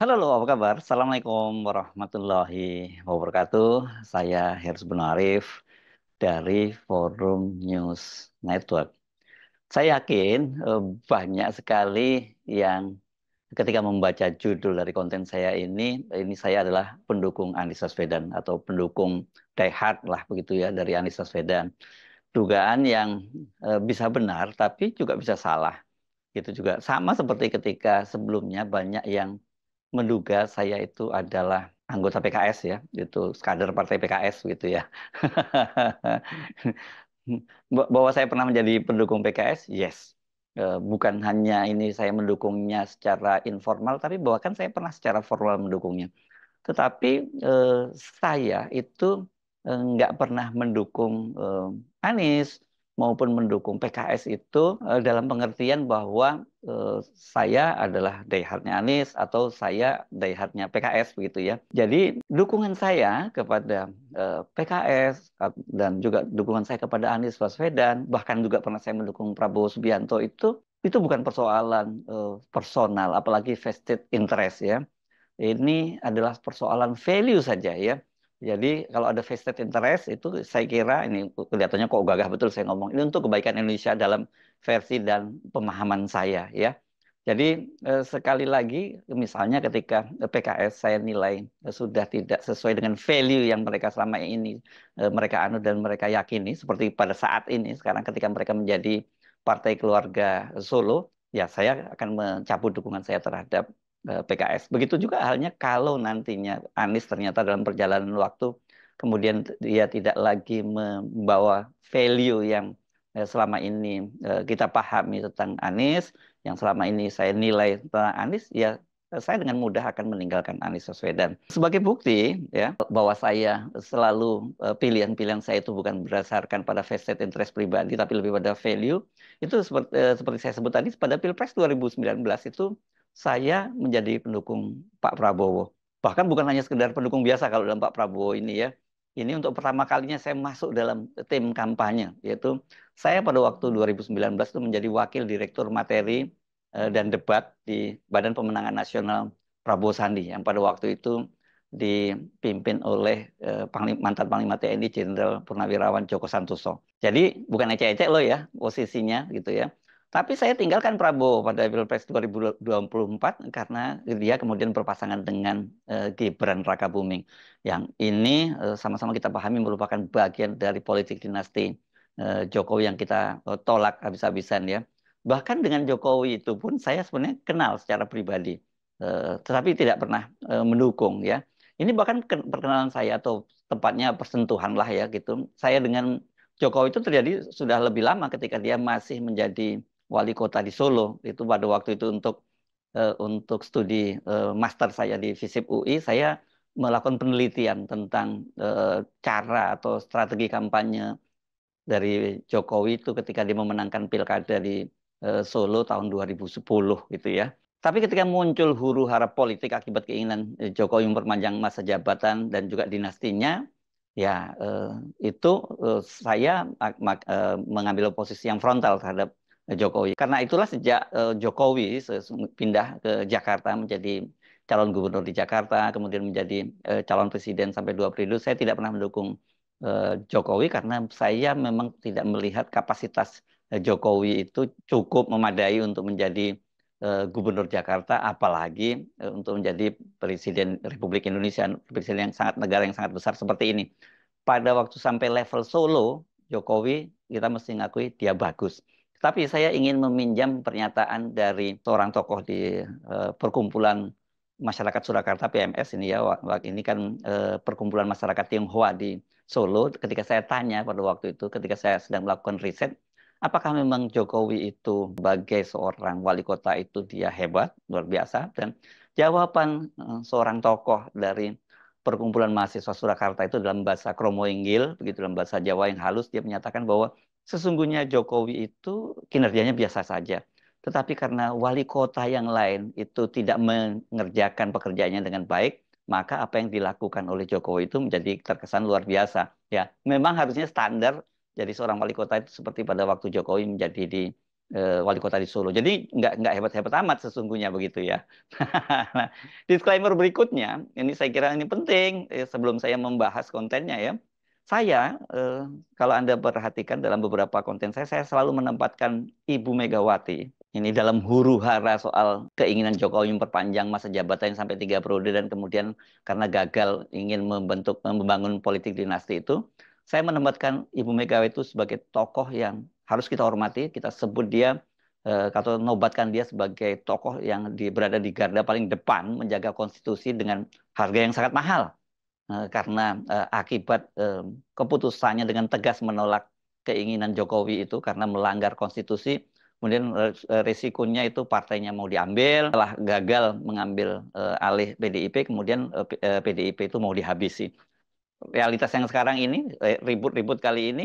Halo, halo, apa kabar? Assalamualaikum warahmatullahi wabarakatuh. Saya Hersy Arif dari Forum News Network. Saya yakin eh, banyak sekali yang ketika membaca judul dari konten saya ini, ini saya adalah pendukung Anies Baswedan atau pendukung diehard lah begitu ya dari Anies Baswedan. Dugaan yang eh, bisa benar tapi juga bisa salah. Itu juga sama seperti ketika sebelumnya banyak yang menduga saya itu adalah anggota PKS ya, itu kader partai PKS gitu ya. Bahwa saya pernah menjadi pendukung PKS, yes. Eh, bukan hanya ini saya mendukungnya secara informal, tapi bahwa kan saya pernah secara formal mendukungnya. Tetapi eh, saya itu eh, nggak pernah mendukung Anies, maupun mendukung PKS itu eh, dalam pengertian bahwa eh, saya adalah dayhardnya Anies atau saya dayhardnya PKS begitu ya. Jadi dukungan saya kepada eh, PKS dan juga dukungan saya kepada Anies Baswedan bahkan juga pernah saya mendukung Prabowo Subianto itu itu bukan persoalan personal apalagi vested interest ya. Ini adalah persoalan value saja ya jadi kalau ada vested interest itu saya kira ini kelihatannya kok gagah betul saya ngomong ini untuk kebaikan Indonesia dalam versi dan pemahaman saya ya. Jadi eh, sekali lagi misalnya ketika eh, PKS saya nilai eh, sudah tidak sesuai dengan value yang mereka selama ini mereka anu dan mereka yakini seperti pada saat ini sekarang ketika mereka menjadi partai keluarga Solo ya saya akan mencabut dukungan saya terhadap Eh, PKS. Begitu juga halnya kalau nantinya Anies ternyata dalam perjalanan waktu kemudian dia tidak lagi membawa value yang eh, selama ini eh, kita pahami tentang Anies, yang selama ini saya nilai tentang Anies, ya saya dengan mudah akan meninggalkan Anies Baswedan. Sebagai bukti ya bahwa saya selalu pilihan-pilihan saya itu bukan berdasarkan pada vested interest pribadi tapi lebih pada value. Itu seperti, seperti saya sebut tadi pada Pilpres 2019 itu saya menjadi pendukung Pak Prabowo. Bahkan bukan hanya sekedar pendukung biasa kalau dalam Pak Prabowo ini ya. Ini untuk pertama kalinya saya masuk dalam tim kampanye, yaitu saya pada waktu 2019 itu menjadi wakil direktur materi eh, dan debat di Badan Pemenangan Nasional Prabowo Sandi yang pada waktu itu dipimpin oleh eh, mantan Panglima TNI Jenderal Purnawirawan Joko Santoso. Jadi bukan ecek-ecek loh ya posisinya gitu ya. Tapi saya tinggalkan Prabowo pada Pilpres 2024 karena dia kemudian berpasangan dengan uh, Gibran Raka Buming yang ini eh, sama-sama uh, kita pahami merupakan bagian dari politik dinasti uh, Jokowi yang kita uh, tolak habis-habisan ya. Bahkan dengan Jokowi itu pun saya sebenarnya kenal secara pribadi, Uh, tetapi tidak pernah uh, mendukung ya. Ini bahkan perkenalan saya atau tempatnya persentuhan lah ya gitu. Saya dengan Jokowi itu terjadi sudah lebih lama ketika dia masih menjadi wali kota di Solo itu pada waktu itu untuk uh, untuk studi uh, master saya di FISIP UI saya melakukan penelitian tentang uh, cara atau strategi kampanye dari Jokowi itu ketika dia memenangkan pilkada di uh, Solo tahun 2010 gitu ya. Tapi ketika muncul huru hara politik akibat keinginan Jokowi memperpanjang masa jabatan dan juga dinastinya, ya itu saya mengambil posisi yang frontal terhadap Jokowi. Karena itulah sejak eh, Jokowi pindah ke Jakarta menjadi calon gubernur di Jakarta, kemudian menjadi eh, calon presiden sampai dua periode, saya tidak pernah mendukung eh, Jokowi karena saya memang tidak melihat kapasitas Jokowi itu cukup memadai untuk menjadi gubernur Jakarta, apalagi untuk menjadi presiden Republik Indonesia, presiden yang sangat negara yang sangat besar seperti ini. Pada waktu sampai level Solo, Jokowi kita mesti ngakui dia bagus tapi saya ingin meminjam pernyataan dari seorang tokoh di eh, perkumpulan masyarakat Surakarta PMS ini ya, ini kan eh, perkumpulan masyarakat Tionghoa di Solo. Ketika saya tanya pada waktu itu, ketika saya sedang melakukan riset, apakah memang Jokowi itu sebagai seorang wali kota itu dia hebat luar biasa dan jawaban eh, seorang tokoh dari perkumpulan mahasiswa Surakarta itu dalam bahasa Kromo Inggil, begitu dalam bahasa Jawa yang halus, dia menyatakan bahwa Sesungguhnya Jokowi itu kinerjanya biasa saja. Tetapi karena wali kota yang lain itu tidak mengerjakan pekerjaannya dengan baik, maka apa yang dilakukan oleh Jokowi itu menjadi terkesan luar biasa. Ya, memang harusnya standar jadi seorang wali kota itu seperti pada waktu Jokowi menjadi di eh, wali kota di Solo. Jadi nggak nggak hebat-hebat amat sesungguhnya begitu ya. nah, disclaimer berikutnya, ini saya kira ini penting eh, sebelum saya membahas kontennya ya saya eh, kalau Anda perhatikan dalam beberapa konten saya saya selalu menempatkan Ibu Megawati ini dalam huru hara soal keinginan Jokowi memperpanjang masa jabatan sampai tiga periode dan kemudian karena gagal ingin membentuk membangun politik dinasti itu saya menempatkan Ibu Megawati itu sebagai tokoh yang harus kita hormati kita sebut dia eh, atau nobatkan dia sebagai tokoh yang di, berada di garda paling depan menjaga konstitusi dengan harga yang sangat mahal Eh, karena eh, akibat eh, keputusannya dengan tegas menolak keinginan Jokowi itu karena melanggar konstitusi kemudian resikonya itu partainya mau diambil telah gagal mengambil uh, alih PDIP kemudian uh, PDIP itu mau dihabisi realitas yang sekarang ini ribut-ribut kali ini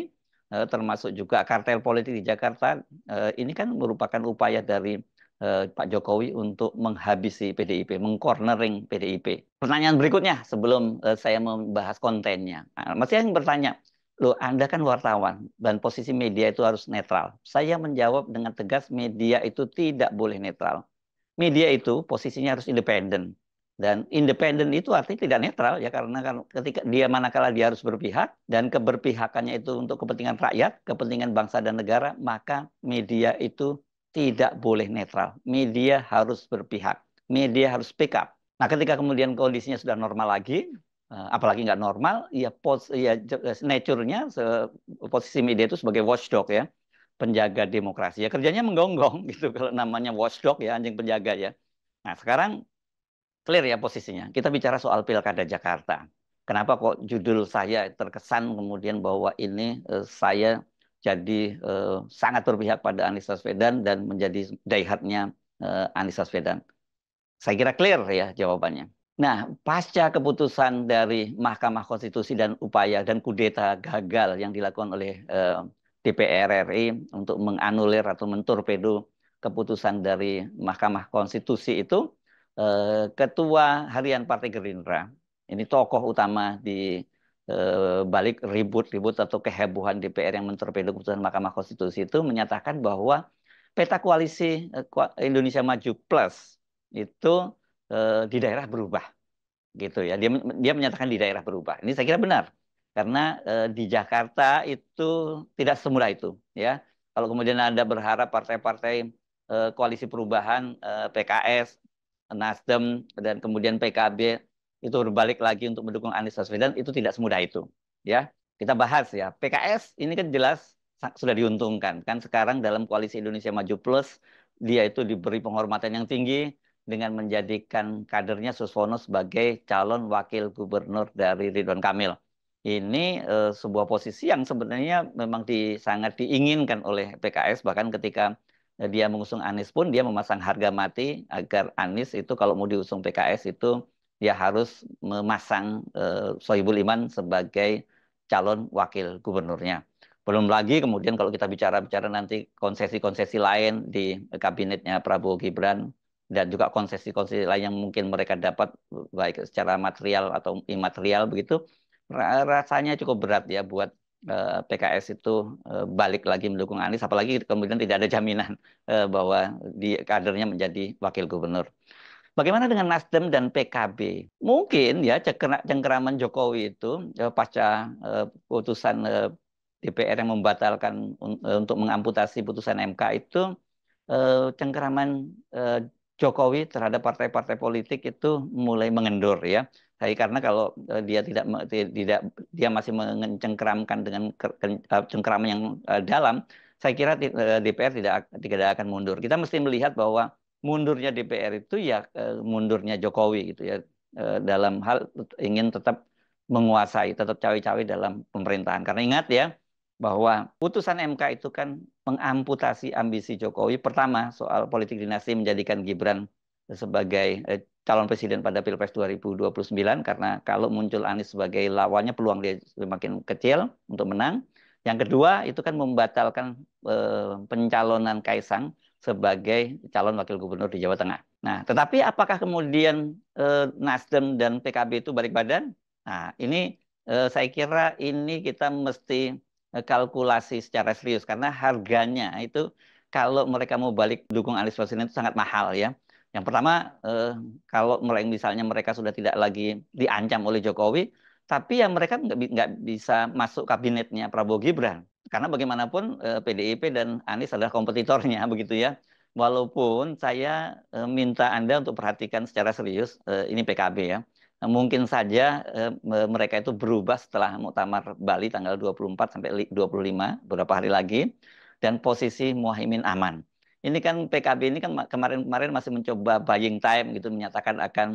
uh, termasuk juga kartel politik di Jakarta uh, ini kan merupakan upaya dari Eh, Pak Jokowi untuk menghabisi PDIP, mengcornering PDIP. Pertanyaan berikutnya sebelum eh, saya membahas kontennya. Nah, masih yang bertanya, loh Anda kan wartawan dan posisi media itu harus netral. Saya menjawab dengan tegas media itu tidak boleh netral. Media itu posisinya harus independen. Dan independen itu artinya tidak netral ya karena kan ketika dia manakala dia harus berpihak dan keberpihakannya itu untuk kepentingan rakyat, kepentingan bangsa dan negara, maka media itu tidak boleh netral. Media harus berpihak. Media harus pick up. Nah, ketika kemudian kondisinya sudah normal lagi, eh, apalagi nggak normal, ya, pos, ya eh, nature-nya posisi media itu sebagai watchdog ya, penjaga demokrasi. Ya kerjanya menggonggong gitu kalau namanya watchdog ya, anjing penjaga ya. Nah, sekarang clear ya posisinya. Kita bicara soal Pilkada Jakarta. Kenapa kok judul saya terkesan kemudian bahwa ini eh, saya jadi eh, sangat berpihak pada Anies Baswedan dan menjadi daihatnya eh, Anies Baswedan. Saya kira clear ya jawabannya. Nah, pasca keputusan dari Mahkamah Konstitusi dan upaya dan kudeta gagal yang dilakukan oleh eh, DPR RI untuk menganulir atau mentorpedo keputusan dari Mahkamah Konstitusi itu, eh, Ketua Harian Partai Gerindra, ini tokoh utama di Eh, balik ribut-ribut atau kehebohan DPR yang mentorpedo keputusan Mahkamah Konstitusi itu menyatakan bahwa peta koalisi eh, Indonesia Maju Plus itu eh, di daerah berubah gitu ya dia dia menyatakan di daerah berubah ini saya kira benar karena di Jakarta itu tidak semudah itu ya kalau kemudian anda berharap partai-partai koalisi perubahan PKS Nasdem dan kemudian PKB itu berbalik lagi untuk mendukung Anies Baswedan itu tidak semudah itu ya kita bahas ya PKS ini kan jelas sudah diuntungkan kan sekarang dalam koalisi Indonesia Maju Plus dia itu diberi penghormatan yang tinggi dengan menjadikan kadernya Suswono sebagai calon wakil gubernur dari Ridwan Kamil. Ini e, sebuah posisi yang sebenarnya memang di, sangat diinginkan oleh PKS bahkan ketika eh, dia mengusung Anies pun dia memasang harga mati agar Anies itu kalau mau diusung PKS itu ya harus memasang eh, Sohibul Iman sebagai calon wakil gubernurnya. Belum lagi kemudian kalau kita bicara-bicara nanti konsesi-konsesi lain di kabinetnya Prabowo Gibran dan juga konsesi-konsesi lain yang mungkin mereka dapat baik secara material atau imaterial begitu rasanya cukup berat ya buat eh, PKS itu eh, balik lagi mendukung Anies apalagi kemudian tidak ada jaminan eh, bahwa di kadernya menjadi wakil gubernur. Bagaimana dengan Nasdem dan PKB? Mungkin ya cengkeraman Jokowi itu eh, pasca eh, putusan eh, DPR yang membatalkan untuk mengamputasi putusan MK itu cengkeraman Jokowi terhadap partai-partai politik itu mulai mengendur ya. Tapi karena kalau dia tidak tidak dia masih mengencengkeramkan dengan cengkeraman yang dalam, saya kira DPR tidak tidak akan mundur. Kita mesti melihat bahwa mundurnya DPR itu ya eh, mundurnya Jokowi gitu ya eh, dalam hal ingin tetap menguasai, tetap cawe-cawe dalam pemerintahan. Karena ingat ya bahwa putusan MK itu kan mengamputasi ambisi Jokowi pertama soal politik dinasti menjadikan Gibran sebagai eh, calon presiden pada Pilpres 2029 karena kalau muncul Anies sebagai lawannya peluang dia semakin kecil untuk menang. Yang kedua itu kan membatalkan pencalonan Kaisang sebagai calon wakil gubernur di Jawa Tengah. Nah, tetapi apakah kemudian eh, Nasdem dan PKB itu balik badan? Nah, ini eh, saya kira ini kita mesti eh, kalkulasi secara serius karena harganya itu kalau mereka mau balik dukung Anies Baswedan itu sangat mahal ya. Yang pertama, eh, kalau misalnya mereka sudah tidak lagi diancam oleh Jokowi, tapi ya mereka nggak bisa masuk kabinetnya Prabowo Gibran karena bagaimanapun PDIP eh, dan Anies adalah kompetitornya begitu ya. Walaupun saya eh, minta Anda untuk perhatikan secara serius eh, ini PKB ya. Nah, mungkin saja mereka itu berubah setelah Muktamar Bali tanggal 24 sampai 25 beberapa hari lagi dan posisi Muhaimin aman. Ini kan PKB ini kan kemarin-kemarin masih mencoba buying time gitu menyatakan akan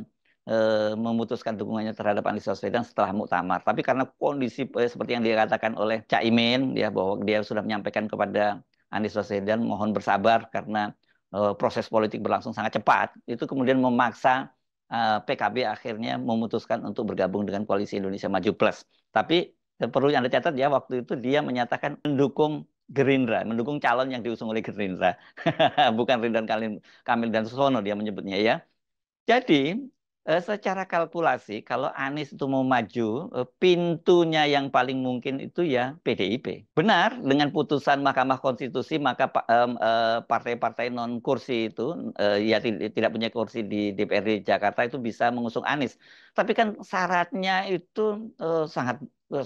Eh, memutuskan dukungannya terhadap Anies Baswedan setelah muktamar. Tapi karena kondisi eh, seperti yang dikatakan oleh Cak Imin ya bahwa dia sudah menyampaikan kepada Anies Baswedan mohon bersabar karena eh, proses politik berlangsung sangat cepat, itu kemudian memaksa PKB akhirnya memutuskan untuk bergabung dengan koalisi Indonesia Maju Plus. Tapi perlu Anda catat ya waktu itu dia menyatakan mendukung Gerindra, mendukung calon yang diusung oleh Gerindra. Bukan Ridwan Kamil dan Susono dia menyebutnya ya. Jadi Eh, secara kalkulasi kalau Anies itu mau maju eh, pintunya yang paling mungkin itu ya PDIP. Benar dengan putusan Mahkamah Konstitusi maka eh, partai-partai non kursi itu ya tidak punya kursi di DPRD Jakarta itu bisa mengusung Anies. Tapi kan syaratnya itu sangat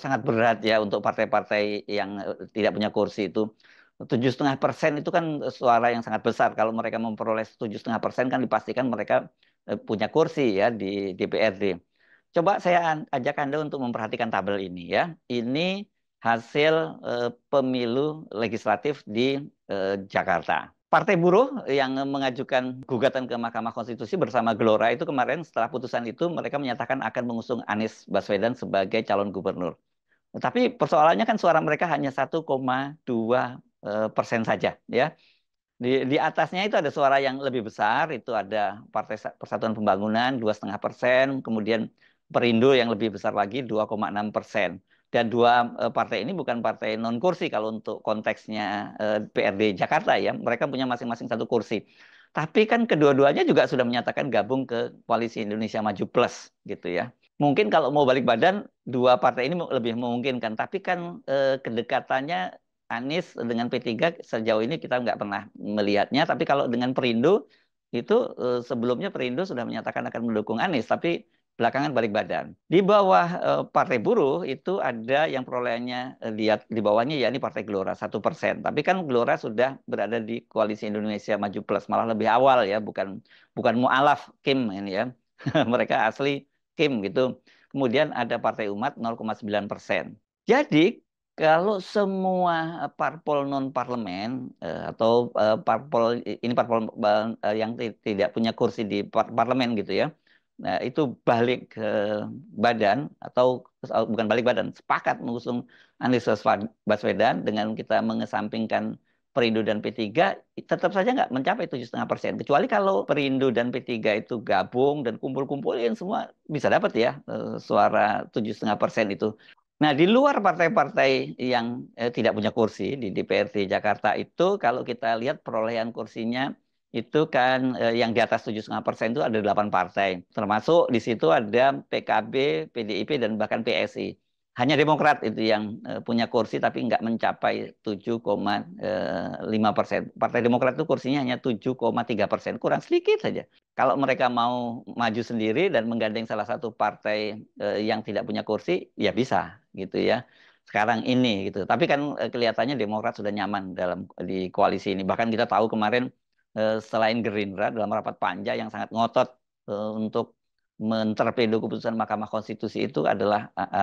sangat berat ya untuk partai-partai yang tidak punya kursi itu tujuh setengah persen itu kan suara yang sangat besar. Kalau mereka memperoleh tujuh setengah persen kan dipastikan mereka Eh, punya kursi ya di DPRD. Coba saya ajak Anda untuk memperhatikan tabel ini ya. Ini hasil eh, pemilu legislatif di eh, Jakarta. Partai Buruh yang mengajukan gugatan ke Mahkamah Konstitusi bersama Gelora itu kemarin setelah putusan itu mereka menyatakan akan mengusung Anies Baswedan sebagai calon gubernur. Tapi persoalannya kan suara mereka hanya 1,2 persen saja ya. Di, di atasnya itu ada suara yang lebih besar, itu ada Partai Persatuan Pembangunan dua setengah persen, kemudian Perindo yang lebih besar lagi 2,6 persen. Dan dua eh, partai ini bukan partai non kursi kalau untuk konteksnya eh, PRD Jakarta ya, mereka punya masing-masing satu kursi. Tapi kan kedua-duanya juga sudah menyatakan gabung ke koalisi Indonesia Maju Plus gitu ya. Mungkin kalau mau balik badan dua partai ini lebih memungkinkan, tapi kan eh, kedekatannya Anies dengan P3 sejauh ini kita nggak pernah melihatnya. Tapi kalau dengan Perindo itu eh, sebelumnya Perindo sudah menyatakan akan mendukung Anies, tapi belakangan balik badan. Di bawah eh, Partai Buruh itu ada yang perolehannya lihat eh, di bawahnya ini Partai Gelora satu persen. Tapi kan Gelora sudah berada di koalisi Indonesia Maju Plus malah lebih awal ya, bukan bukan mualaf Kim ini ya. Mereka asli Kim gitu. Kemudian ada Partai Umat 0,9 persen. Jadi kalau semua eh, parpol non parlemen eh, atau eh, parpol ini parpol yang tidak punya kursi di parlemen gitu ya, nah itu balik ke badan atau bukan balik badan sepakat mengusung Anies Baswedan dengan kita mengesampingkan Perindo dan P3 tetap saja nggak mencapai tujuh setengah persen. Kecuali kalau Perindo dan P3 itu gabung dan kumpul-kumpulin semua bisa dapat ya suara tujuh setengah persen itu. Nah, di luar partai-partai yang eh, tidak punya kursi di DPRD Jakarta itu, kalau kita lihat perolehan kursinya itu kan eh, yang di atas 7,5 persen itu ada delapan partai. Termasuk di situ ada PKB, PDIP, dan bahkan PSI. Hanya Demokrat itu yang eh, punya kursi tapi nggak mencapai 7,5 persen. Partai Demokrat itu kursinya hanya 7,3 persen, kurang sedikit saja. Kalau mereka mau maju sendiri dan menggandeng salah satu partai eh, yang tidak punya kursi, ya bisa gitu ya sekarang ini gitu. Tapi kan eh, kelihatannya Demokrat sudah nyaman dalam di koalisi ini. Bahkan kita tahu kemarin eh, selain Gerindra dalam rapat panja yang sangat ngotot eh, untuk menterpedo keputusan Mahkamah Konstitusi itu adalah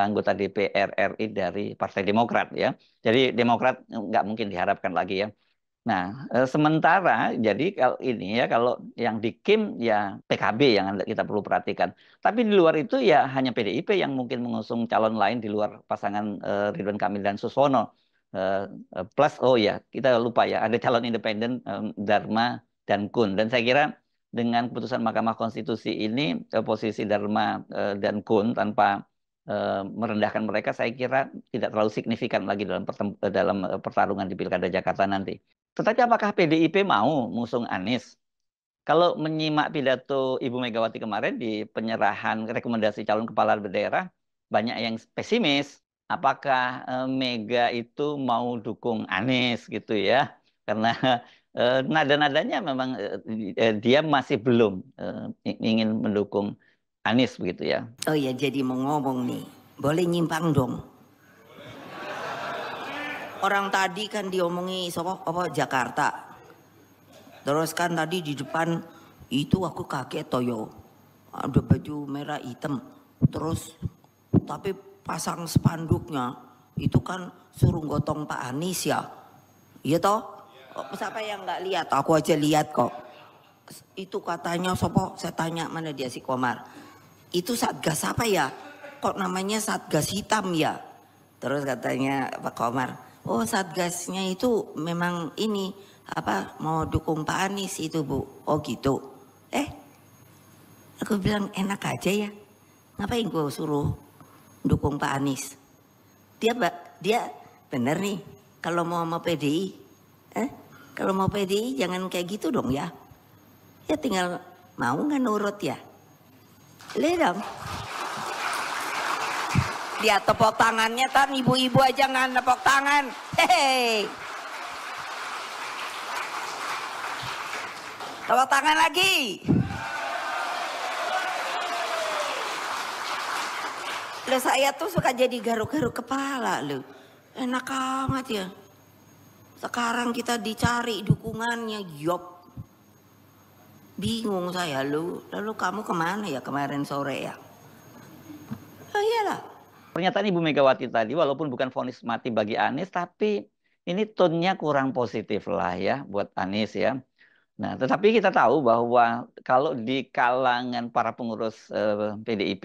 anggota DPR RI dari Partai Demokrat ya. Jadi Demokrat nggak mungkin diharapkan lagi ya Nah, eh, sementara jadi kalau ini ya kalau yang di Kim ya PKB yang kita perlu perhatikan. Tapi di luar itu ya hanya PDIP yang mungkin mengusung calon lain di luar pasangan uh, Ridwan Kamil dan Susono. Uh, plus oh ya, kita lupa ya ada calon independen um, Dharma dan Kun. Dan saya kira dengan keputusan Mahkamah Konstitusi ini posisi Dharma dan Kun tanpa merendahkan mereka saya kira tidak terlalu signifikan lagi dalam dalam pertarungan di Pilkada Jakarta nanti. Tetapi apakah PDIP mau mengusung Anies? Kalau menyimak pidato Ibu Megawati kemarin di penyerahan rekomendasi calon kepala daerah, banyak yang pesimis. Apakah eh, Mega itu mau dukung Anies gitu ya? Karena eh, nada-nadanya memang eh, dia masih belum ingin mendukung Anies begitu ya. Oh ya, jadi mau ngomong nih. Boleh nyimpang dong orang tadi kan diomongi sopo apa Jakarta. Terus kan tadi di depan itu aku kaget toyo. Ada baju merah hitam. Terus tapi pasang spanduknya itu kan suruh gotong Pak Anies ya. Iya toh? Ya. Siapa yang nggak lihat? Aku aja lihat kok. Itu katanya sopo saya tanya mana dia si Komar. Itu satgas apa ya? Kok namanya satgas hitam ya? Terus katanya Pak Komar, Oh satgasnya itu memang ini apa mau dukung Pak Anies itu bu. Oh gitu. Eh aku bilang enak aja ya. Ngapain gue suruh dukung Pak Anies? Dia mbak dia bener nih kalau mau mau PDI. Eh kalau mau PDI jangan kayak gitu dong ya. Ya tinggal mau nggak nurut ya. Ledam dia tepok tangannya tan ibu-ibu aja nggak tepok tangan. hehe Tepok tangan lagi. Lo saya tuh suka jadi garuk-garuk kepala lo. Enak amat ya. Sekarang kita dicari dukungannya, yop. Bingung saya lu, lalu kamu kemana ya kemarin sore ya? Oh iyalah, pernyataan Ibu Megawati tadi walaupun bukan vonis mati bagi Anies tapi ini tonnya kurang positif lah ya buat Anies ya. Nah, tetapi kita tahu bahwa kalau di kalangan para pengurus eh, PDIP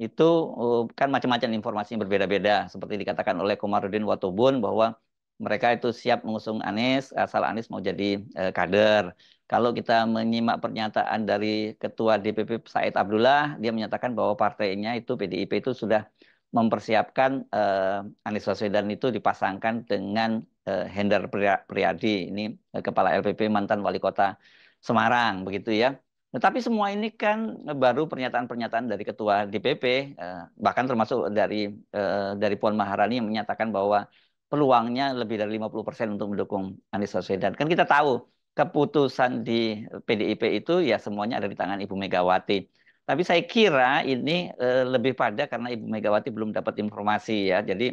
itu eh, kan macam-macam informasinya berbeda-beda seperti dikatakan oleh Komarudin Watubun bahwa mereka itu siap mengusung Anies asal Anies mau jadi eh, kader. Kalau kita menyimak pernyataan dari Ketua DPP Said Abdullah, dia menyatakan bahwa partainya itu PDIP itu sudah mempersiapkan eh, Anies Baswedan itu dipasangkan dengan eh, Hendar Priyadi ini eh, kepala LPP mantan wali kota Semarang begitu ya. Tetapi semua ini kan baru pernyataan-pernyataan dari ketua DPP eh, bahkan termasuk dari eh, dari Puan Maharani yang menyatakan bahwa peluangnya lebih dari 50% untuk mendukung Anies Baswedan. Kan kita tahu keputusan di PDIP itu ya semuanya ada di tangan Ibu Megawati tapi saya kira ini eh, lebih pada karena Ibu Megawati belum dapat informasi ya. Jadi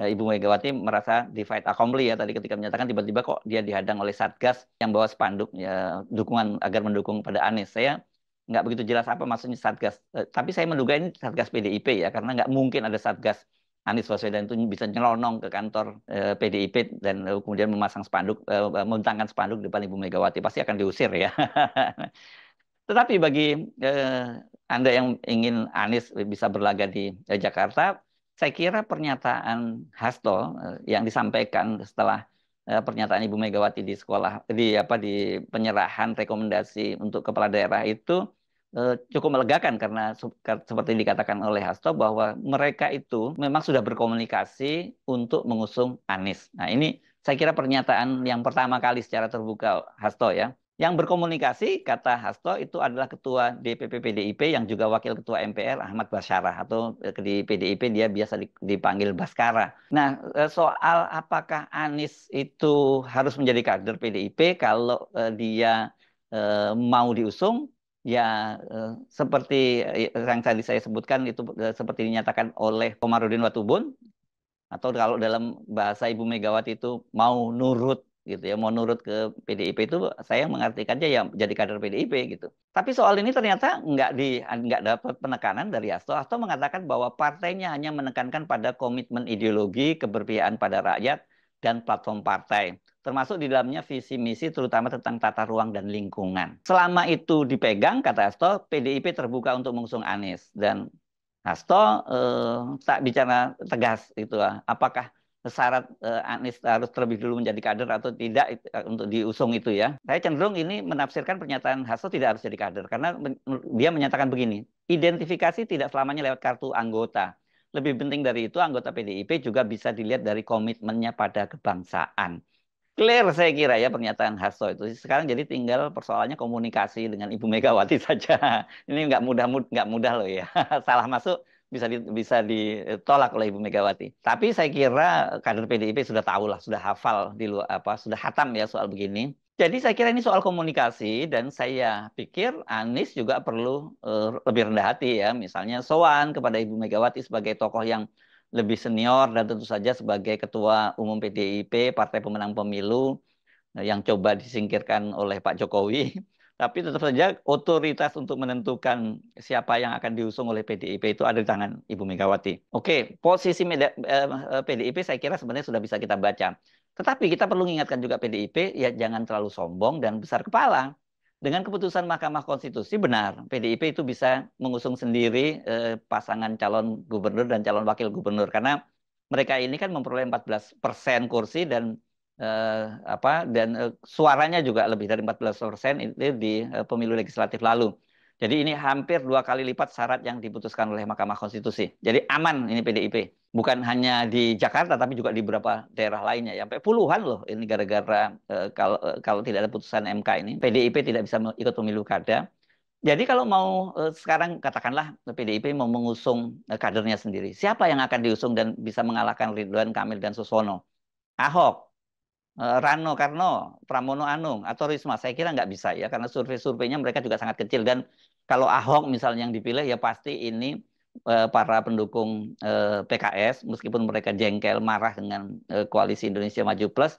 eh, Ibu Megawati merasa divide accompli ya tadi ketika menyatakan tiba-tiba kok dia dihadang oleh satgas yang bawa spanduk ya, dukungan agar mendukung pada Anies. Saya nggak begitu jelas apa maksudnya satgas. Eh, tapi saya menduga ini satgas PDIP ya karena nggak mungkin ada satgas Anies Baswedan itu bisa nyelonong ke kantor PDIP dan kemudian memasang spanduk, eh, membentangkan spanduk depan Ibu Megawati pasti akan diusir ya. Tetapi bagi eh, anda yang ingin Anies bisa berlaga di eh, Jakarta, saya kira pernyataan Hasto eh, yang disampaikan setelah eh, pernyataan Ibu Megawati di sekolah di apa di penyerahan rekomendasi untuk kepala daerah itu cukup melegakan karena seperti dikatakan oleh Hasto bahwa mereka itu memang sudah berkomunikasi untuk mengusung Anies. Nah ini saya kira pernyataan yang pertama kali secara terbuka Hasto ya yang berkomunikasi, kata Hasto, itu adalah ketua DPP PDIP yang juga wakil ketua MPR Ahmad Basyarah atau eh, di PDIP dia biasa dipanggil Baskara. Nah, eh, soal apakah Anies itu harus menjadi kader PDIP kalau eh, dia mau diusung, ya seperti yang tadi saya sebutkan itu seperti dinyatakan oleh Komarudin Watubun atau kalau dalam bahasa Ibu Megawati itu mau nurut gitu ya mau nurut ke PDIP itu saya mengartikannya ya jadi kader PDIP gitu tapi soal ini ternyata nggak di nggak dapat penekanan dari Asto Hasto mengatakan bahwa partainya hanya menekankan pada komitmen ideologi keberpihakan pada rakyat dan platform partai termasuk di dalamnya visi misi terutama tentang tata ruang dan lingkungan selama itu dipegang kata Asto PDIP terbuka untuk mengusung Anies dan Asto eh, tak bicara tegas itu apakah syarat eh, Anies harus terlebih dulu menjadi kader atau tidak eh, untuk diusung itu ya. Saya cenderung ini menafsirkan pernyataan Hasto tidak harus jadi kader karena dia menyatakan begini, identifikasi tidak selamanya lewat kartu anggota. Lebih penting dari itu anggota PDIP juga bisa dilihat dari komitmennya pada kebangsaan. Clear saya kira ya pernyataan Hasto itu. Sekarang jadi tinggal persoalannya komunikasi dengan Ibu Megawati saja. Ini nggak mudah nggak mudah loh ya. Salah masuk bisa di, bisa ditolak oleh Ibu Megawati. Tapi saya kira kader PDIP sudah tahu lah, sudah hafal di luar apa, sudah hatam ya soal begini. Jadi saya kira ini soal komunikasi dan saya pikir Anies juga perlu uh, lebih rendah hati ya, misalnya sowan kepada Ibu Megawati sebagai tokoh yang lebih senior dan tentu saja sebagai ketua umum PDIP, partai pemenang pemilu yang coba disingkirkan oleh Pak Jokowi tapi tetap saja otoritas untuk menentukan siapa yang akan diusung oleh PDIP itu ada di tangan Ibu Megawati. Oke, posisi PDIP eh, eh, saya kira sebenarnya sudah bisa kita baca. Tetapi kita perlu ingatkan juga PDIP ya jangan terlalu sombong dan besar kepala. Dengan keputusan Mahkamah Konstitusi benar, PDIP itu bisa mengusung sendiri eh, pasangan calon gubernur dan calon wakil gubernur karena mereka ini kan memperoleh 14 persen kursi dan eh, apa dan eh, suaranya juga lebih dari 14 persen itu di eh, pemilu legislatif lalu. Jadi ini hampir dua kali lipat syarat yang diputuskan oleh Mahkamah Konstitusi. Jadi aman ini PDIP. Bukan hanya di Jakarta tapi juga di beberapa daerah lainnya. Ya, sampai puluhan loh ini gara-gara uh, kalau uh, kalau tidak ada putusan MK ini PDIP tidak bisa ikut pemilu kada. Jadi kalau mau uh, sekarang katakanlah PDIP mau mengusung uh, kadernya sendiri. Siapa yang akan diusung dan bisa mengalahkan Ridwan Kamil dan Susono? Ahok Eh, Rano Karno, Pramono Anung, atau Risma. Saya kira nggak bisa ya, karena survei-surveinya mereka juga sangat kecil. Dan kalau Ahok misalnya yang dipilih, ya pasti ini eh, para pendukung eh, PKS, meskipun mereka jengkel, marah dengan koalisi Indonesia Maju Plus,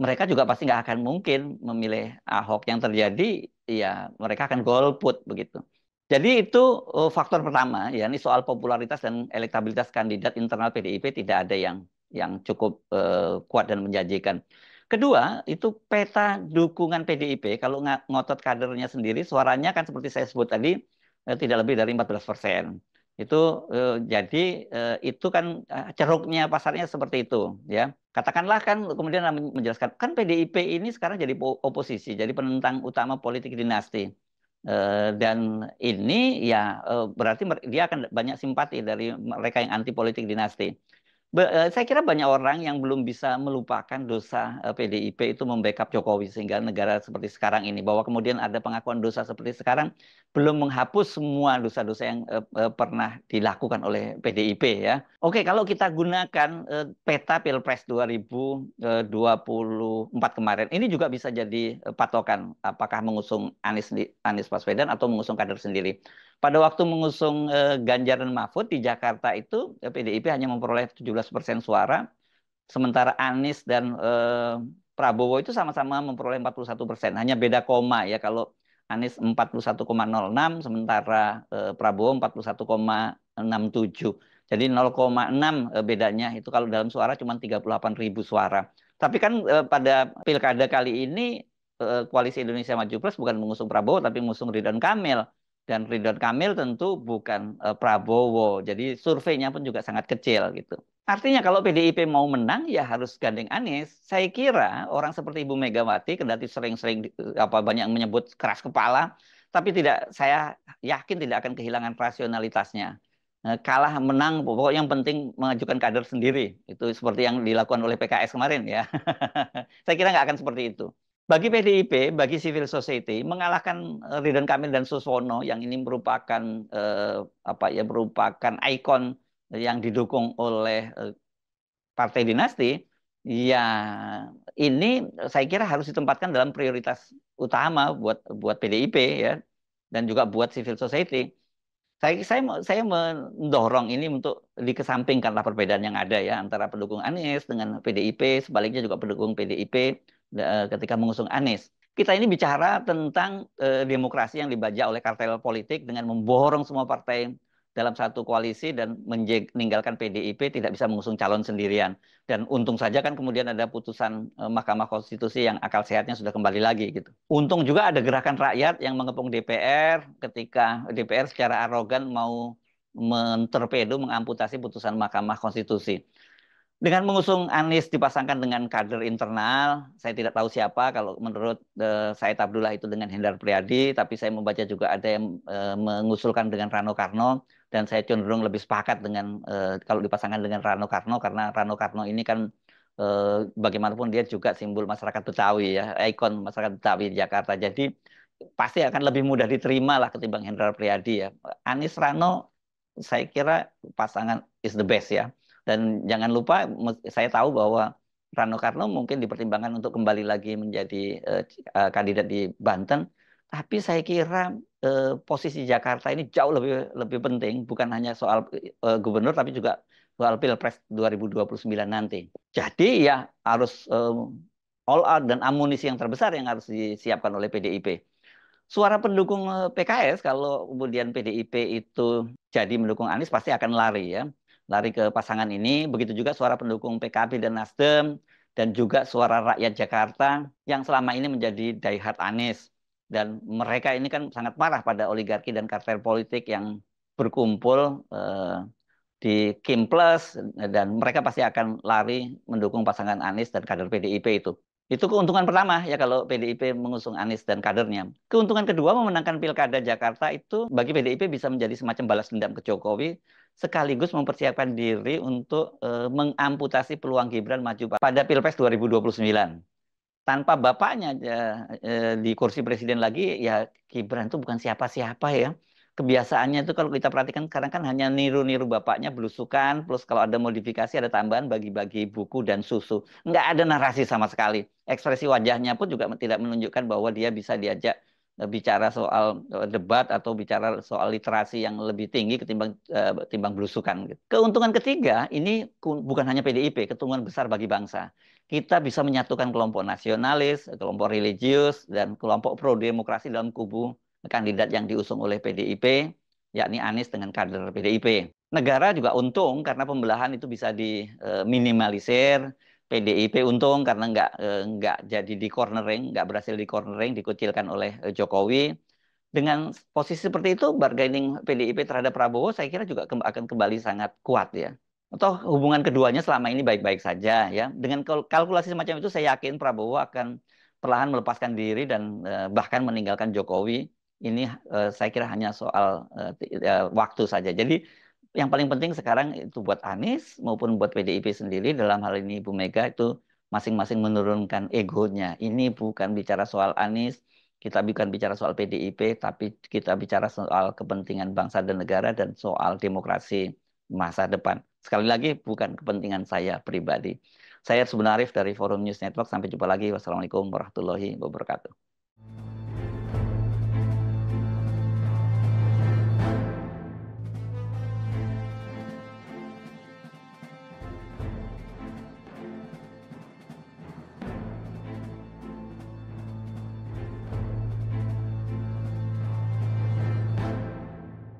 mereka juga pasti nggak akan mungkin memilih Ahok. Yang terjadi, ya mereka akan golput begitu. Jadi itu faktor pertama, ya ini soal popularitas dan elektabilitas kandidat internal PDIP tidak ada yang yang cukup uh, kuat dan menjanjikan. Kedua, itu peta dukungan PDIP kalau ngotot kadernya sendiri suaranya kan seperti saya sebut tadi eh, tidak lebih dari 14 persen. Itu eh, jadi eh, itu kan eh, ceruknya pasarnya seperti itu ya. Katakanlah kan kemudian menjelaskan kan PDIP ini sekarang jadi oposisi, jadi penentang utama politik dinasti. Eh, dan ini ya eh, berarti dia akan banyak simpati dari mereka yang anti politik dinasti. Eh, saya kira banyak orang yang belum bisa melupakan dosa PDIP eh, itu membackup Jokowi sehingga negara seperti sekarang ini bahwa kemudian ada pengakuan dosa seperti sekarang belum menghapus semua dosa-dosa yang eh, pernah dilakukan oleh PDIP ya. Oke, kalau kita gunakan peta Pilpres 2024 kemarin, ini juga bisa jadi patokan apakah mengusung Anies Anies Baswedan atau mengusung kader sendiri. Pada waktu mengusung eh, Ganjar dan Mahfud di Jakarta itu PDIP eh, hanya memperoleh 17 persen suara, sementara Anies dan eh, Prabowo itu sama-sama memperoleh 41 persen, hanya beda koma ya kalau Anies 41,06 sementara eh, Prabowo 41,67. Jadi 0,6 eh, bedanya itu kalau dalam suara cuma 38 ribu suara. Tapi kan eh, pada pilkada kali ini eh, koalisi Indonesia Maju Plus bukan mengusung Prabowo tapi mengusung Ridwan Kamil dan Ridwan Kamil tentu bukan uh, Prabowo. Jadi surveinya pun juga sangat kecil gitu. Artinya kalau PDIP mau menang ya harus gandeng Anies. Saya kira orang seperti Ibu Megawati kendati sering-sering eh, apa banyak menyebut keras kepala, tapi tidak saya yakin tidak akan kehilangan rasionalitasnya. Eh, kalah menang pokoknya yang penting mengajukan kader sendiri. Itu seperti yang dilakukan oleh PKS kemarin ya. saya kira nggak akan seperti itu bagi PDIP, bagi civil society mengalahkan eh, Ridwan Kamil dan Suswono yang ini merupakan eh, apa ya merupakan ikon yang didukung oleh eh, partai dinasti, ya ini saya kira harus ditempatkan dalam prioritas utama buat buat PDIP ya dan juga buat civil society. Saya saya saya mendorong ini untuk dikesampingkanlah perbedaan yang ada ya antara pendukung Anies dengan PDIP, sebaliknya juga pendukung PDIP Eh, ketika mengusung Anies. Kita ini bicara tentang e, demokrasi yang dibaca oleh kartel politik dengan memborong semua partai dalam satu koalisi dan meninggalkan PDIP tidak bisa mengusung calon sendirian. Dan untung saja kan kemudian ada putusan e, Mahkamah Konstitusi yang akal sehatnya sudah kembali lagi gitu. Untung juga ada gerakan rakyat yang mengepung DPR ketika DPR secara arogan mau menterpedo mengamputasi putusan Mahkamah Konstitusi dengan mengusung Anies dipasangkan dengan kader internal, saya tidak tahu siapa. Kalau menurut uh, eh, saya Abdullah itu dengan Hendar Priadi, tapi saya membaca juga ada yang uh, mengusulkan dengan Rano Karno, dan saya cenderung lebih sepakat dengan uh, kalau dipasangkan dengan Rano Karno karena Rano Karno ini kan uh, bagaimanapun dia juga simbol masyarakat Betawi ya, ikon masyarakat Betawi di Jakarta. Jadi pasti akan lebih mudah diterima lah ketimbang Hendrar Priadi ya. Anies Rano saya kira pasangan is the best ya. Dan jangan lupa, saya tahu bahwa Rano Karno mungkin dipertimbangkan untuk kembali lagi menjadi uh, kandidat di Banten. Tapi saya kira uh, posisi Jakarta ini jauh lebih lebih penting, bukan hanya soal uh, gubernur, tapi juga soal pilpres 2029 nanti. Jadi ya harus uh, all out dan amunisi yang terbesar yang harus disiapkan oleh PDIP suara pendukung PKS kalau kemudian PDIP itu jadi mendukung Anies pasti akan lari ya lari ke pasangan ini. Begitu juga suara pendukung PKB dan Nasdem dan juga suara rakyat Jakarta yang selama ini menjadi daihat Anies. Dan mereka ini kan sangat marah pada oligarki dan kartel politik yang berkumpul eh, di Kim Plus dan mereka pasti akan lari mendukung pasangan Anies dan kader PDIP itu. Itu keuntungan pertama ya kalau PDIP mengusung Anies dan kadernya. Keuntungan kedua memenangkan Pilkada Jakarta itu bagi PDIP bisa menjadi semacam balas dendam ke Jokowi sekaligus mempersiapkan diri untuk e, mengamputasi peluang Gibran maju pada Pilpres 2029. Tanpa bapaknya e, di kursi presiden lagi, ya Gibran itu bukan siapa-siapa ya. Kebiasaannya itu kalau kita perhatikan sekarang kan hanya niru-niru bapaknya, belusukan, plus kalau ada modifikasi, ada tambahan bagi-bagi buku dan susu. Nggak ada narasi sama sekali. Ekspresi wajahnya pun juga tidak menunjukkan bahwa dia bisa diajak bicara soal eh, debat atau bicara soal literasi yang lebih tinggi ketimbang eh, timbang belusukan. Gitu. Keuntungan ketiga ini bukan hanya PDIP, keuntungan besar bagi bangsa. Kita bisa menyatukan kelompok nasionalis, kelompok religius, dan kelompok pro demokrasi dalam kubu kandidat yang diusung oleh PDIP, yakni Anies dengan kader PDIP. Negara juga untung karena pembelahan itu bisa diminimalisir, eh, PDIP untung karena nggak eh, nggak jadi di cornering, nggak berhasil di cornering, dikucilkan oleh eh, Jokowi. Dengan posisi seperti itu, bargaining PDIP terhadap Prabowo saya kira juga akan kembali sangat kuat ya. Atau hubungan keduanya selama ini baik-baik saja ya. Dengan kalkulasi semacam itu saya yakin Prabowo akan perlahan melepaskan diri dan eh, bahkan meninggalkan Jokowi. Ini saya kira hanya soal waktu saja. Jadi yang paling penting sekarang itu buat Anies maupun buat PDIP sendiri dalam hal ini Bu Mega itu masing-masing menurunkan egonya. Ini bukan bicara soal Anies, kita bukan bicara soal PDIP, tapi kita bicara soal kepentingan bangsa dan negara dan soal demokrasi masa depan. Sekali lagi bukan kepentingan saya pribadi. Saya Subnarif dari Forum News Network. Sampai jumpa lagi. Wassalamualaikum warahmatullahi wabarakatuh.